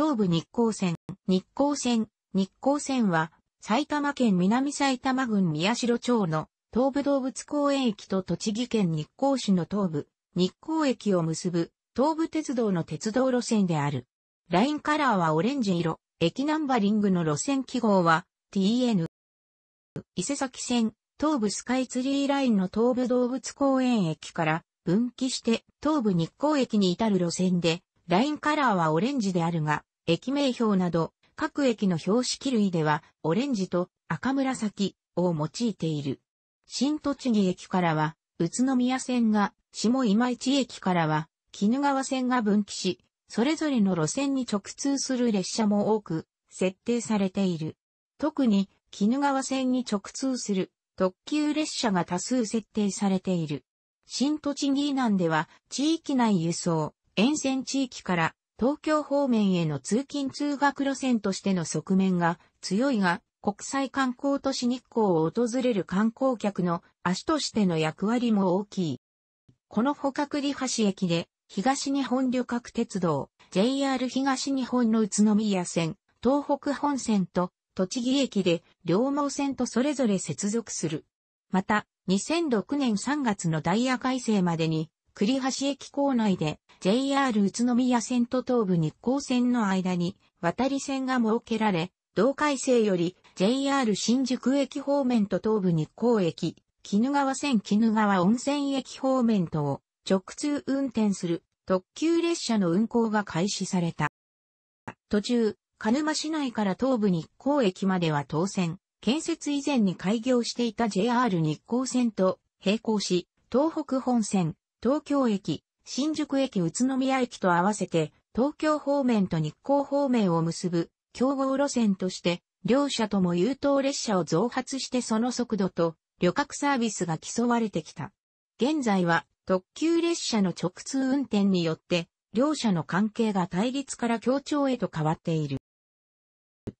東武日光線、日光線、日光線は、埼玉県南埼玉郡宮代町の東武動物公園駅と栃木県日光市の東武、日光駅を結ぶ東武鉄道の鉄道路線である。ラインカラーはオレンジ色、駅ナンバリングの路線記号は TN。伊勢崎線、東武スカイツリーラインの東武動物公園駅から分岐して東武日光駅に至る路線で、ラインカラーはオレンジであるが、駅名表など、各駅の標識類では、オレンジと赤紫を用いている。新栃木駅からは、宇都宮線が、下今市駅からは、絹川線が分岐し、それぞれの路線に直通する列車も多く、設定されている。特に、絹川線に直通する特急列車が多数設定されている。新栃木以南では、地域内輸送、沿線地域から東京方面への通勤通学路線としての側面が強いが、国際観光都市日光を訪れる観光客の足としての役割も大きい。この捕獲利橋駅で、東日本旅客鉄道、JR 東日本の宇都宮線、東北本線と栃木駅で両毛線とそれぞれ接続する。また、2006年3月のダイヤ改正までに栗橋駅構内で JR 宇都宮線と東武日光線の間に渡り線が設けられ、同改正より JR 新宿駅方面と東武日光駅、絹川線絹川温泉駅方面とを直通運転する特急列車の運行が開始された。途中、鹿沼市内から東武日光駅までは当線、建設以前に開業していた JR 日光線と並行し、東北本線、東京駅、新宿駅宇都宮駅と合わせて、東京方面と日光方面を結ぶ、競合路線として、両社とも優等列車を増発してその速度と、旅客サービスが競われてきた。現在は、特急列車の直通運転によって、両社の関係が対立から協調へと変わっている。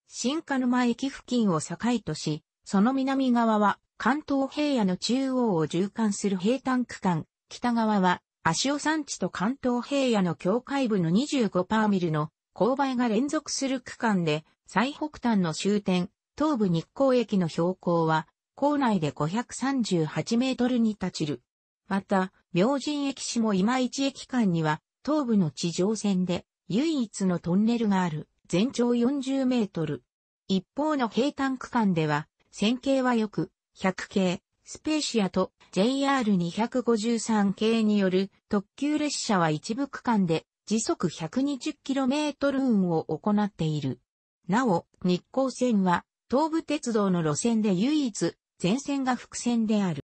新鹿沼駅付近を境とし、その南側は関東平野の中央を縦貫する平坦区間、北側は、足尾山地と関東平野の境界部の25パーミルの勾配が連続する区間で、最北端の終点、東部日光駅の標高は、校内で538メートルに達る。また、明神駅下今市駅間には、東部の地上線で唯一のトンネルがある、全長40メートル。一方の平坦区間では、線形はよく、100系、スペーシアと JR253 系による特急列車は一部区間で時速 120km 運を行っている。なお、日光線は東武鉄道の路線で唯一全線が伏線である。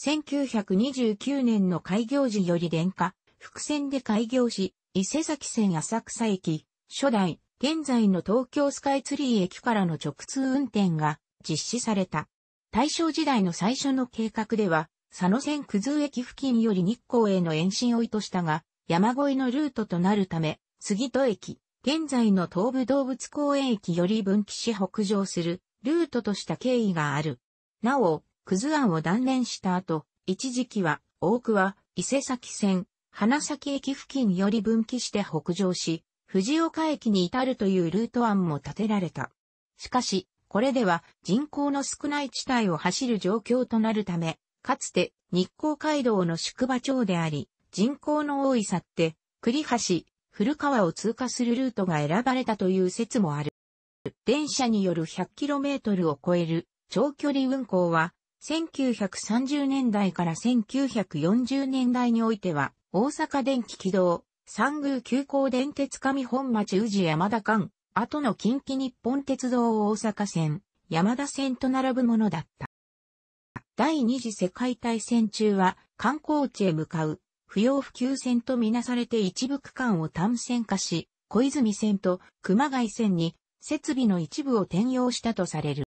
1929年の開業時より電化、伏線で開業し、伊勢崎線浅草駅、初代、現在の東京スカイツリー駅からの直通運転が実施された。大正時代の最初の計画では、佐野線九頭駅付近より日光への延伸を意図したが、山越えのルートとなるため、杉戸駅、現在の東武動物公園駅より分岐し北上するルートとした経緯がある。なお、九頭案を断念した後、一時期は、大久は伊勢崎線、花咲駅付近より分岐して北上し、藤岡駅に至るというルート案も立てられた。しかし、これでは人口の少ない地帯を走る状況となるため、かつて日光街道の宿場町であり、人口の多い去って、栗橋、古川を通過するルートが選ばれたという説もある。電車による 100km を超える長距離運行は、1930年代から1940年代においては、大阪電気軌道、三宮急行電鉄上本町宇治山田間、後の近畿日本鉄道大阪線、山田線と並ぶものだった。第二次世界大戦中は観光地へ向かう不要不急線とみなされて一部区間を単線化し、小泉線と熊谷線に設備の一部を転用したとされる。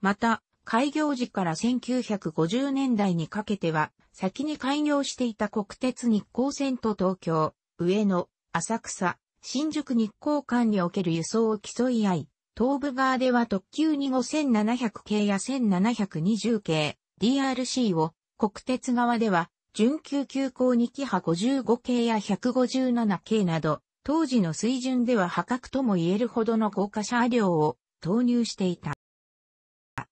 また、開業時から1950年代にかけては、先に開業していた国鉄日光線と東京、上野、浅草、新宿日光間における輸送を競い合い、東部側では特急に5700系や1720系 DRC を、国鉄側では、準急急行2機派55系や157系など、当時の水準では破格とも言えるほどの豪華車両を投入していた。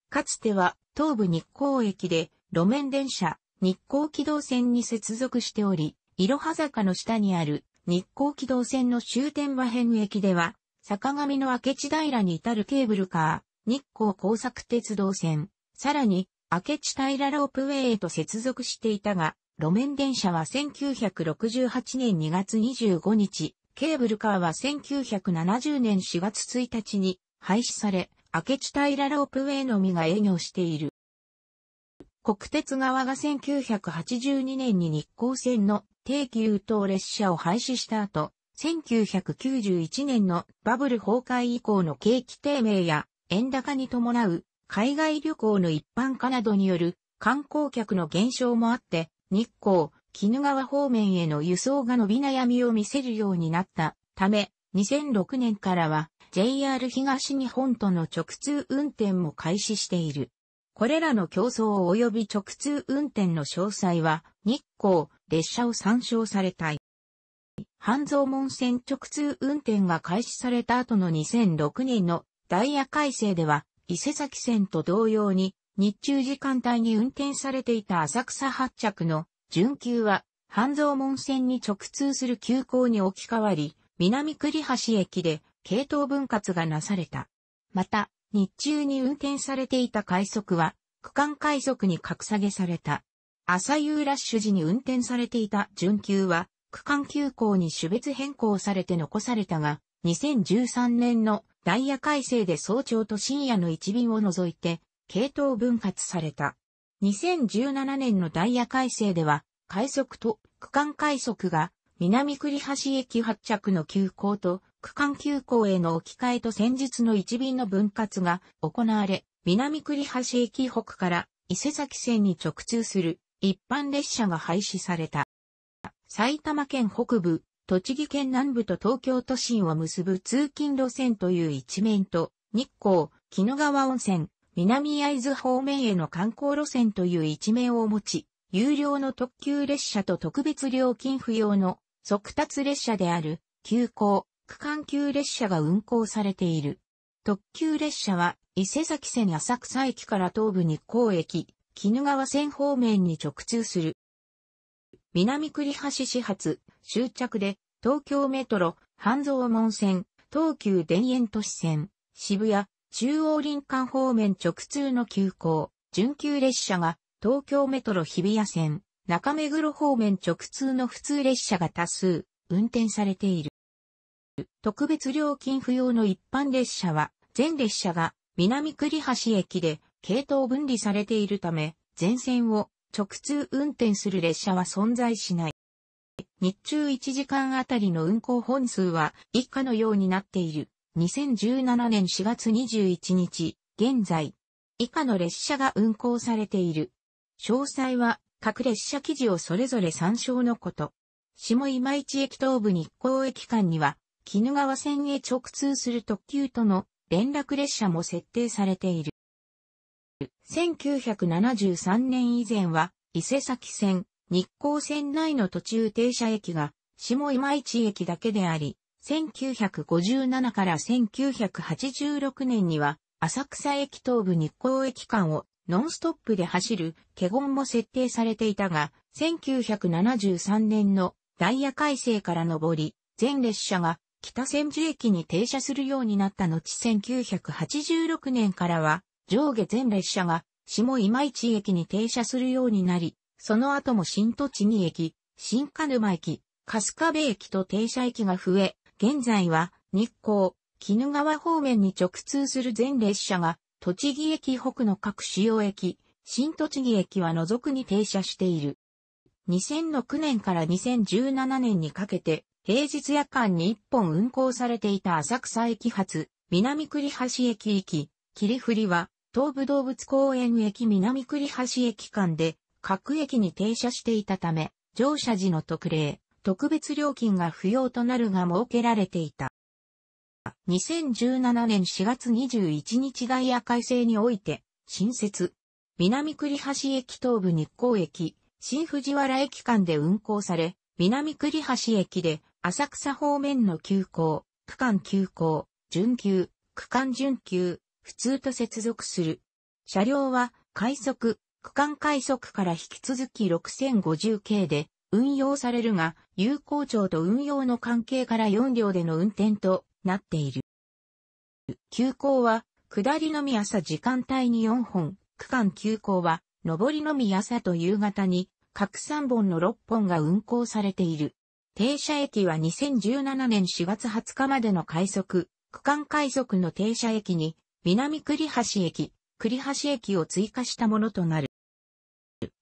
かつては東部日光駅で路面電車、日光軌道線に接続しており、いろは坂の下にある日光軌道線の終点和辺駅では、坂上の明智平に至るケーブルカー、日光工作鉄道線、さらに、明智平ロープウェイへと接続していたが、路面電車は1968年2月25日、ケーブルカーは1970年4月1日に廃止され、明智平ロープウェイのみが営業している。国鉄側が1982年に日光線の定期誘導列車を廃止した後、1991年のバブル崩壊以降の景気低迷や円高に伴う海外旅行の一般化などによる観光客の減少もあって、日光、鬼怒川方面への輸送が伸び悩みを見せるようになったため、2006年からは JR 東日本との直通運転も開始している。これらの競争及び直通運転の詳細は、日光、列車を参照されたい。半蔵門線直通運転が開始された後の2006年のダイヤ改正では、伊勢崎線と同様に、日中時間帯に運転されていた浅草発着の準急は、半蔵門線に直通する急行に置き換わり、南栗橋駅で系統分割がなされた。また、日中に運転されていた快速は、区間快速に格下げされた。朝夕ラッシュ時に運転されていた準急は、区間急行に種別変更されて残されたが、2013年のダイヤ改正で早朝と深夜の一便を除いて、系統分割された。2017年のダイヤ改正では、快速と区間快速が南栗橋駅発着の急行と区間急行への置き換えと先日の一便の分割が行われ、南栗橋駅北から伊勢崎線に直通する一般列車が廃止された。埼玉県北部、栃木県南部と東京都心を結ぶ通勤路線という一面と、日光、木の川温泉、南会津方面への観光路線という一面を持ち、有料の特急列車と特別料金不要の速達列車である、急行、区間急列車が運行されている。特急列車は、伊勢崎線浅草駅から東武日光駅、鬼怒川線方面に直通する。南栗橋始発、終着で、東京メトロ、半蔵門線、東急田園都市線、渋谷、中央林間方面直通の急行、準急列車が、東京メトロ日比谷線、中目黒方面直通の普通列車が多数、運転されている。特別料金不要の一般列車は、全列車が南栗橋駅で系統分離されているため、全線を直通運転する列車は存在しない。日中1時間あたりの運行本数は以下のようになっている。2017年4月21日、現在、以下の列車が運行されている。詳細は各列車記事をそれぞれ参照のこと。下今市駅東部日光駅間には、絹川線へ直通する特急との連絡列車も設定されている。1973年以前は、伊勢崎線、日光線内の途中停車駅が、下今市駅だけであり、1957から1986年には、浅草駅東部日光駅間をノンストップで走る、華厳も設定されていたが、1973年のダイヤ改正から上り、全列車が北千住駅に停車するようになった後1986年からは、上下全列車が下今市駅に停車するようになり、その後も新栃木駅、新鹿沼駅、春日部駅と停車駅が増え、現在は日光、鬼怒川方面に直通する全列車が、栃木駅北の各主要駅、新栃木駅は除くに停車している。2006年から2017年にかけて、平日夜間に1本運行されていた浅草駅発、南栗橋駅行き、霧降りは、東武動物公園駅南栗橋駅間で各駅に停車していたため、乗車時の特例、特別料金が不要となるが設けられていた。2017年4月21日ダイヤ改正において、新設、南栗橋駅東部日光駅、新藤原駅間で運行され、南栗橋駅で浅草方面の急行、区間急行、準急、区間準急、普通と接続する。車両は快速、区間快速から引き続き6050系で運用されるが、有効庁と運用の関係から4両での運転となっている。急行は、下りのみ朝時間帯に4本、区間急行は、上りのみ朝と夕方に、各3本の6本が運行されている。停車駅は2017年4月20日までの快速、区間快速の停車駅に南栗橋駅、栗橋駅を追加したものとなる。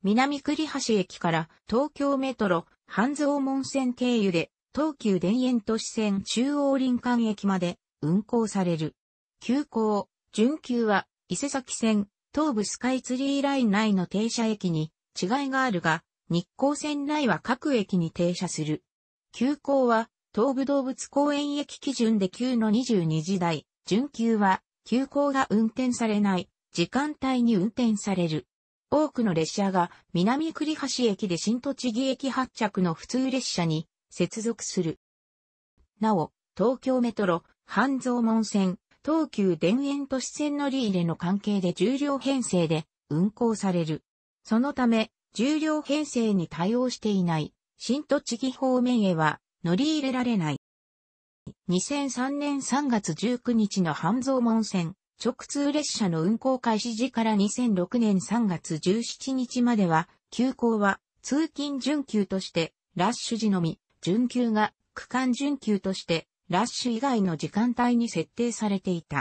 南栗橋駅から東京メトロ、半蔵門線経由で、東急田園都市線中央林間駅まで運行される。急行、準急は、伊勢崎線、東武スカイツリーライン内の停車駅に違いがあるが、日光線内は各駅に停車する。急行は、東武動物公園駅基準で9の22時台、準急は、急行が運転されない時間帯に運転される。多くの列車が南栗橋駅で新栃木駅発着の普通列車に接続する。なお、東京メトロ、半蔵門線、東急田園都市線乗り入れの関係で重量編成で運行される。そのため、重量編成に対応していない新栃木方面へは乗り入れられない。2003年3月19日の半蔵門線、直通列車の運行開始時から2006年3月17日までは、急行は通勤準急としてラッシュ時のみ、準急が区間準急としてラッシュ以外の時間帯に設定されていた。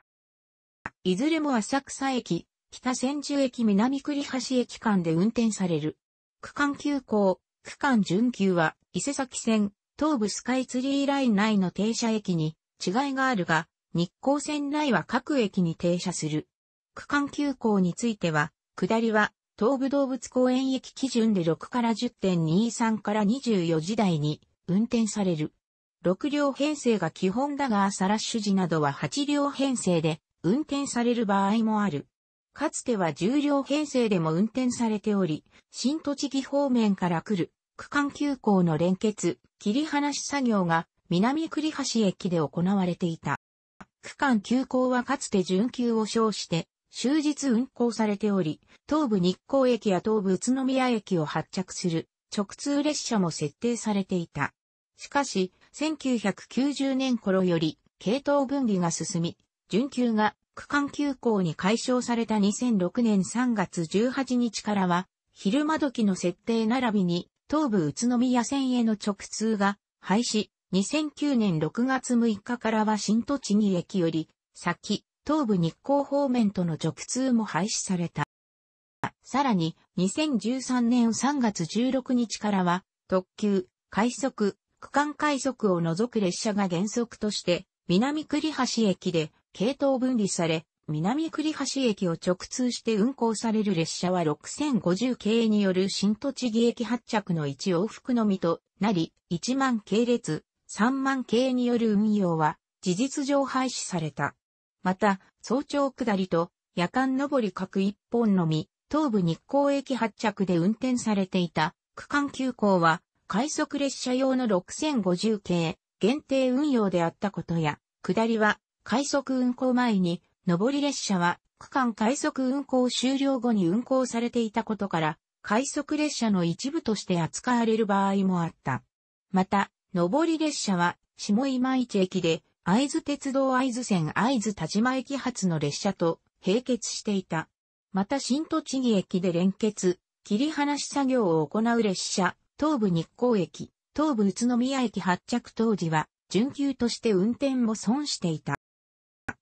いずれも浅草駅、北千住駅南栗橋駅間で運転される。区間急行、区間準急は伊勢崎線、東武スカイツリーライン内の停車駅に違いがあるが、日光線内は各駅に停車する。区間急行については、下りは東武動物公園駅基準で6から10.23から24時台に運転される。6両編成が基本だが、サラッシュ時などは8両編成で運転される場合もある。かつては10両編成でも運転されており、新栃木方面から来る区間急行の連結、切り離し作業が南栗橋駅で行われていた。区間急行はかつて準急を称して終日運行されており、東武日光駅や東武宇都宮駅を発着する直通列車も設定されていた。しかし、1990年頃より系統分離が進み、準急が区間急行に解消された2006年3月18日からは、昼間時の設定並びに東武宇都宮線への直通が廃止、2009年6月6日からは新栃木駅より、先、東武日光方面との直通も廃止された。さらに、2013年3月16日からは、特急、快速、区間快速を除く列車が原則として、南栗橋駅で系統分離され、南栗橋駅を直通して運行される列車は6050系による新栃木駅発着の1往復のみとなり、1万系列、3万系による運用は事実上廃止された。また、早朝下りと夜間上り各一本のみ、東武日光駅発着で運転されていた区間急行は快速列車用の6050系限定運用であったことや、下りは快速運行前に上り列車は区間快速運行終了後に運行されていたことから、快速列車の一部として扱われる場合もあった。また、上り列車は下今市駅で、会津鉄道会津線会津田島駅発の列車と並結していた。また新栃木駅で連結、切り離し作業を行う列車、東武日光駅、東武宇都宮駅発着当時は、準急として運転も損していた。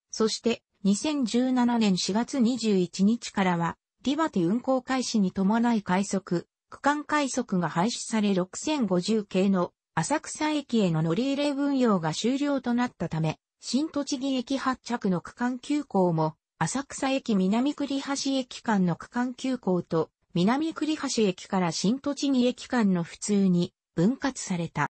そして、2017年4月21日からは、リバテ運行開始に伴い快速、区間快速が廃止され6050系の浅草駅への乗り入れ運用が終了となったため、新栃木駅発着の区間急行も、浅草駅南栗橋駅間の区間急行と、南栗橋駅から新栃木駅間の普通に分割された。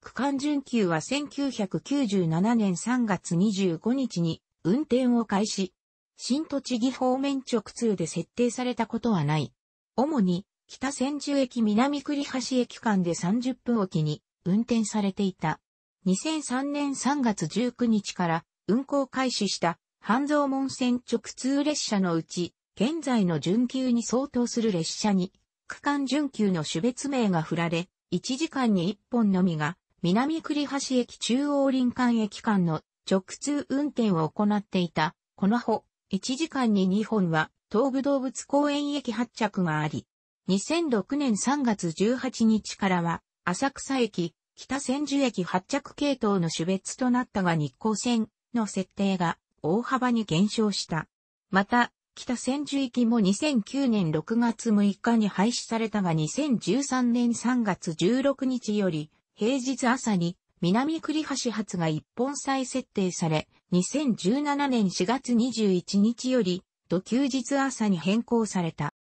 区間準急は1997年3月25日に運転を開始。新栃木方面直通で設定されたことはない。主に、北千住駅南栗橋駅間で30分おきに運転されていた。2003年3月19日から運行開始した半蔵門線直通列車のうち、現在の準急に相当する列車に、区間準急の種別名が振られ、1時間に1本のみが、南栗橋駅中央林間駅間の直通運転を行っていた、このほ、1時間に2本は、東武動物公園駅発着があり、2006年3月18日からは、浅草駅、北千住駅発着系統の種別となったが日光線の設定が大幅に減少した。また、北千住駅も2009年6月6日に廃止されたが2013年3月16日より平日朝に南栗橋発が一本再設定され、2017年4月21日より、土休日朝に変更された。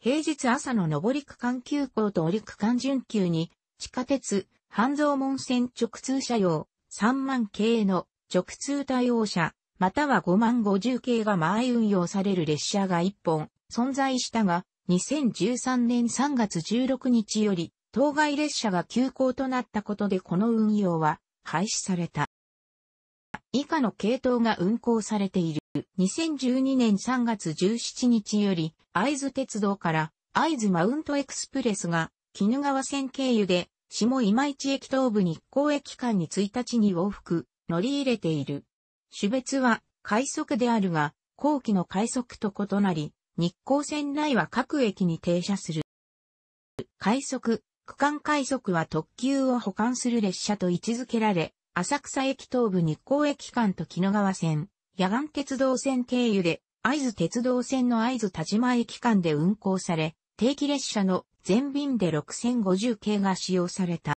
平日朝の上り区間急行と下り区間準急に、地下鉄、半蔵門線直通車用、3万系の直通対応車、または5万50系が前運用される列車が1本存在したが、2013年3月16日より当該列車が休校となったことでこの運用は廃止された。以下の系統が運行されている。2012年3月17日より、会津鉄道から会津マウントエクスプレスが、絹川線経由で、下今市駅東部日光駅間に1日に往復、乗り入れている。種別は、快速であるが、後期の快速と異なり、日光線内は各駅に停車する。快速、区間快速は特急を保管する列車と位置づけられ、浅草駅東部日光駅間と木野川線、野岸鉄道線経由で、会津鉄道線の会津田島駅間で運行され、定期列車の全便で6050系が使用された。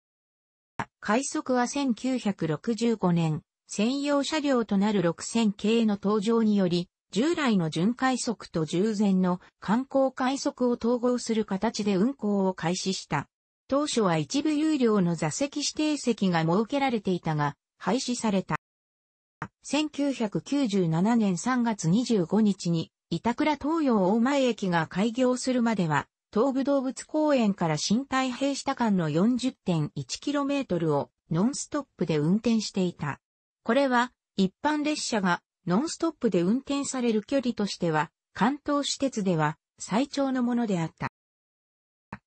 快速は1965年、専用車両となる6000系の登場により、従来の準快速と従前の観光快速を統合する形で運行を開始した。当初は一部有料の座席指定席が設けられていたが、廃止された。1997年3月25日に、板倉東洋大前駅が開業するまでは、東武動物公園から新太平下間の 40.1km をノンストップで運転していた。これは、一般列車がノンストップで運転される距離としては、関東私鉄では最長のものであった。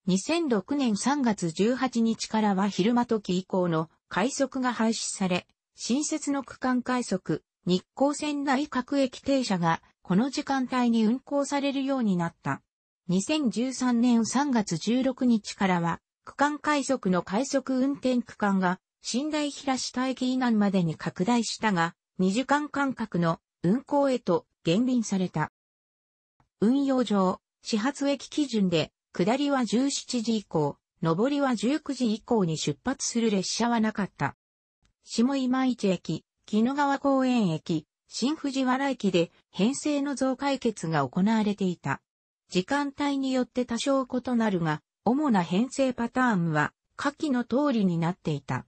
2006年3月18日からは昼間時以降の快速が廃止され、新設の区間快速、日光線内各駅停車がこの時間帯に運行されるようになった。2013年3月16日からは、区間快速の快速運転区間が、新台平下駅以南までに拡大したが、2時間間隔の運行へと減便された。運用上、始発駅基準で下りは17時以降、上りは19時以降に出発する列車はなかった。下今市駅、木野川公園駅、新藤原駅で編成の増解決が行われていた。時間帯によって多少異なるが、主な編成パターンは下記の通りになっていた。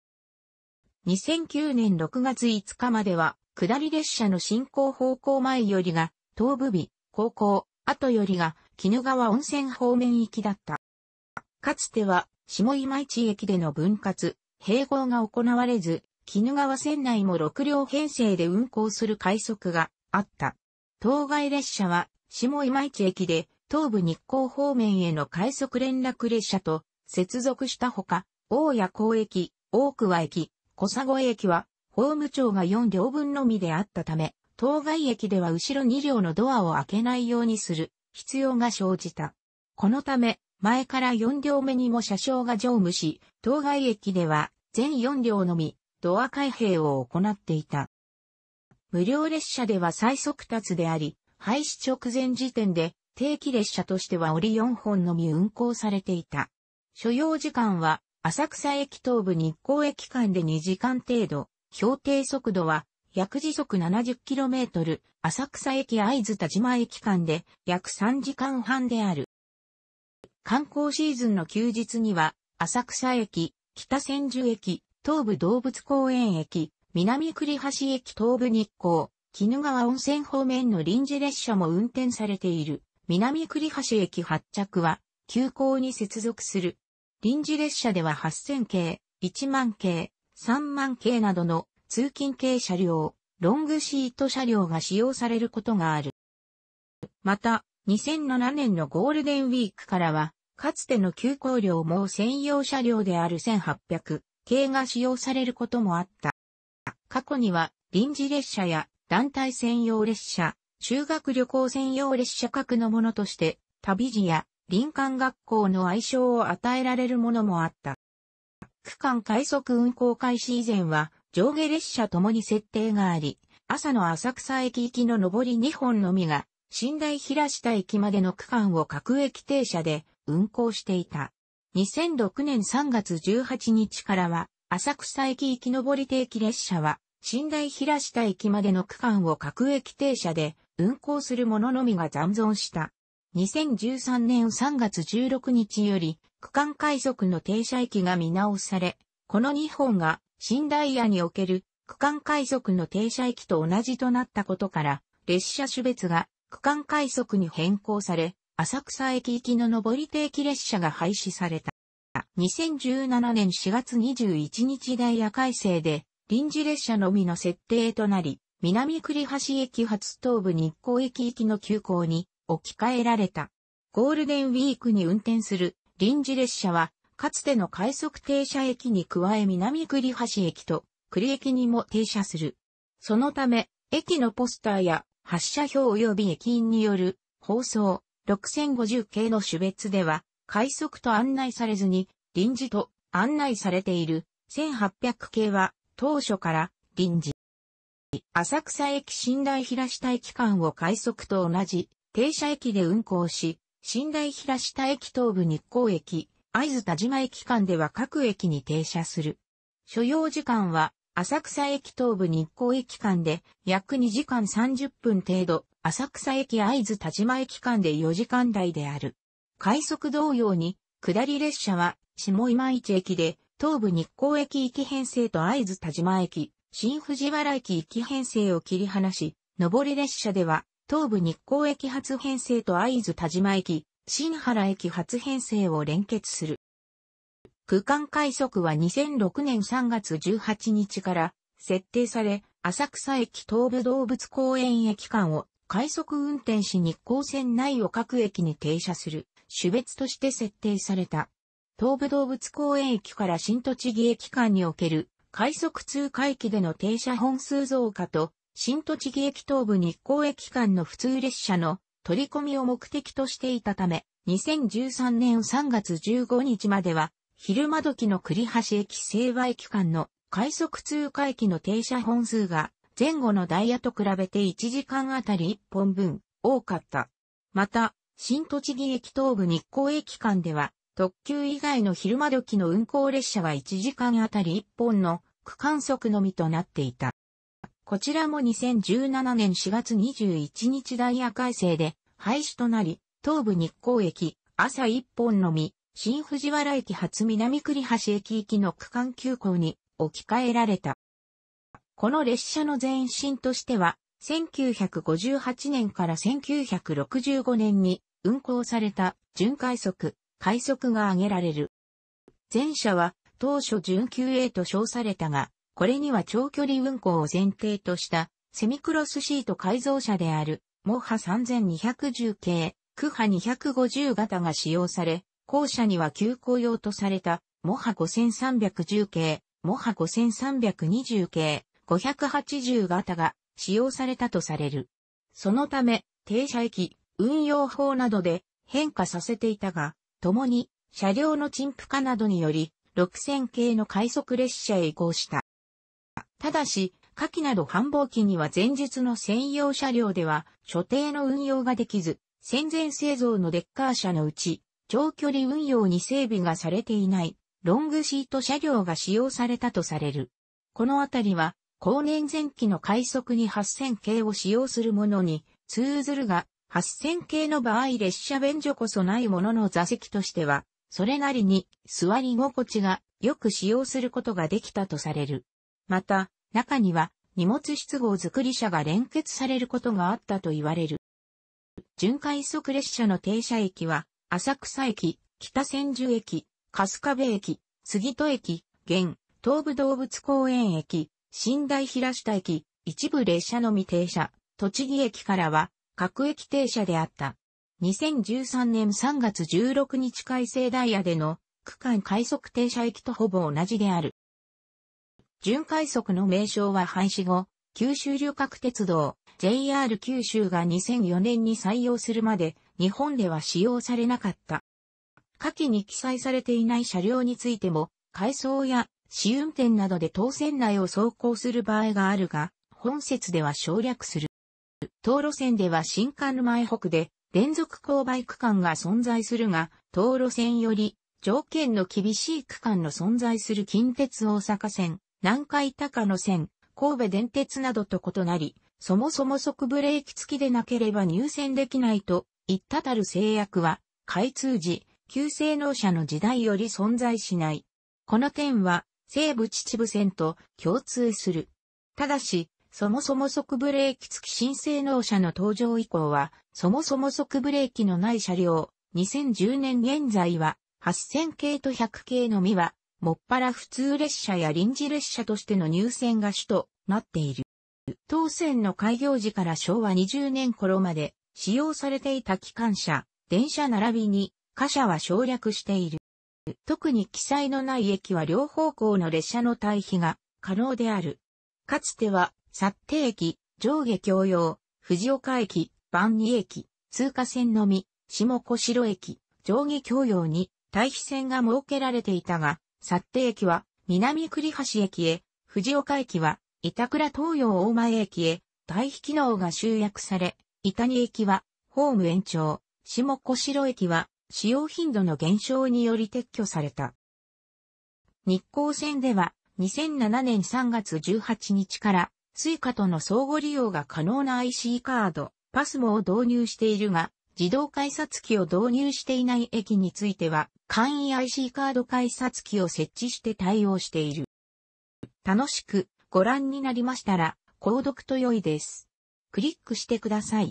2009年6月5日までは、下り列車の進行方向前よりが、東部日、高校、後よりが、鬼怒川温泉方面行きだった。かつては、下今市駅での分割、併合が行われず、鬼怒川線内も6両編成で運行する快速があった。当該列車は、下今市駅で、東武日光方面への快速連絡列車と接続したほか、大谷港駅、大桑駅、小佐越駅は、法務庁が4両分のみであったため、当該駅では後ろ2両のドアを開けないようにする必要が生じた。このため、前から4両目にも車掌が乗務し、当該駅では全4両のみドア開閉を行っていた。無料列車では最速達であり、廃止直前時点で定期列車としては折り4本のみ運行されていた。所要時間は浅草駅東部日光駅間で2時間程度、標定速度は約時速 70km、浅草駅合図田島駅間で約3時間半である。観光シーズンの休日には、浅草駅、北千住駅、東武動物公園駅、南栗橋駅東武日光、鬼怒川温泉方面の臨時列車も運転されている。南栗橋駅発着は、急行に接続する。臨時列車では8000系、1万系、3万系などの通勤系車両、ロングシート車両が使用されることがある。また、2007年のゴールデンウィークからは、かつての急行量も専用車両である1800系が使用されることもあった。過去には、臨時列車や団体専用列車、修学旅行専用列車格のものとして、旅路や林間学校の愛称を与えられるものもあった。区間快速運行開始以前は、上下列車ともに設定があり、朝の浅草駅行きの上り2本のみが、新台平下駅までの区間を各駅停車で運行していた。2006年3月18日からは、浅草駅行き上り定期列車は、新台平下駅までの区間を各駅停車で運行するもののみが残存した。2013年3月16日より、区間快速の停車駅が見直され、この2本が新ダイヤにおける区間快速の停車駅と同じとなったことから、列車種別が区間快速に変更され、浅草駅行きの上り定期列車が廃止された。2017年4月21日ダイヤ改正で、臨時列車のみの設定となり、南栗橋駅発東部日光駅行きの急行に置き換えられた。ゴールデンウィークに運転する臨時列車はかつての快速停車駅に加え南栗橋駅と栗駅にも停車する。そのため、駅のポスターや発車表及び駅員による放送6050系の種別では、快速と案内されずに、臨時と案内されている1800系は当初から臨時。浅草駅寝台平下駅間を快速と同じ停車駅で運行し、寝台平下駅東部日光駅、会津田島駅間では各駅に停車する。所要時間は、浅草駅東部日光駅間で約2時間30分程度、浅草駅会津田島駅間で4時間台である。快速同様に、下り列車は、下今市駅で、東武日光駅行き編成と会津田島駅、新藤原駅行き編成を切り離し、上り列車では、東武日光駅発編成と会津田島駅、新原駅初編成を連結する。区間快速は2006年3月18日から設定され、浅草駅東武動物公園駅間を快速運転し日光線内を各駅に停車する種別として設定された。東武動物公園駅から新栃木駅間における快速通過駅での停車本数増加と新栃木駅東部日光駅間の普通列車の取り込みを目的としていたため、2013年3月15日までは、昼間時の栗橋駅清和駅間の快速通過駅の停車本数が前後のダイヤと比べて1時間あたり1本分多かった。また、新栃木駅東部日光駅間では、特急以外の昼間時の運行列車は1時間あたり1本の区間速のみとなっていた。こちらも2017年4月21日ダイヤ改正で廃止となり、東武日光駅、朝一本のみ、新藤原駅発南栗橋駅行きの区間急行に置き換えられた。この列車の前身としては、1958年から1965年に運行された準快速、快速が挙げられる。前者は当初準9 a と称されたが、これには長距離運行を前提としたセミクロスシート改造車であるモハ3210系、クハ250型が使用され、後者には急行用とされたモハ5310系、モハ5320系、580型が使用されたとされる。そのため、停車駅、運用法などで変化させていたが、共に車両の陳腐化などにより、6000系の快速列車へ移行した。ただし、夏季など繁忙期には前述の専用車両では所定の運用ができず、戦前製造のデッカー車のうち、長距離運用に整備がされていない、ロングシート車両が使用されたとされる。このあたりは、後年前期の快速に8000系を使用するものに、通ずるが、8000系の場合列車便所こそないものの座席としては、それなりに座り心地がよく使用することができたとされる。また、中には荷物室号作り車が連結されることがあったと言われる。巡回速列車の停車駅は、浅草駅、北千住駅、春日部駅、杉戸駅、現、東武動物公園駅、新大平下駅、一部列車のみ停車、栃木駅からは、各駅停車であった。2013年3月16日改正ダイヤでの区間快速停車駅とほぼ同じである。巡回速の名称は廃止後、九州旅客鉄道 JR 九州が2004年に採用するまで日本では使用されなかった。下記に記載されていない車両についても、改装や試運転などで当線内を走行する場合があるが、本節では省略する。道路線では新幹沼前北で連続勾配区間が存在するが、道路線より条件の厳しい区間の存在する近鉄大阪線、南海高野線、神戸電鉄などと異なり、そもそも即ブレーキ付きでなければ入線できないと、ったたる制約は、開通時、旧性能車の時代より存在しない。この点は、西武秩父線と共通する。ただし、そもそも即ブレーキ付き新性能車の登場以降は、そもそも即ブレーキのない車両、2010年現在は、8000系と100系のみは、もっぱら普通列車や臨時列車としての入線が主となっている。当線の開業時から昭和20年頃まで使用されていた機関車、電車並びに貨車は省略している。特に記載のない駅は両方向の列車の対比が可能である。かつては、薩定駅、上下共用、藤岡駅、万二駅、通過線のみ、下小城駅、上下共用に対比線が設けられていたが、幸手駅は南栗橋駅へ、藤岡駅は板倉東洋大前駅へ、対比機能が集約され、板に駅はホーム延長、下小城駅は使用頻度の減少により撤去された。日光線では2007年3月18日からスイカとの相互利用が可能な IC カード、パスモを導入しているが、自動改札機を導入していない駅については、簡易 IC カード改札機を設置して対応している。楽しくご覧になりましたら、購読と良いです。クリックしてください。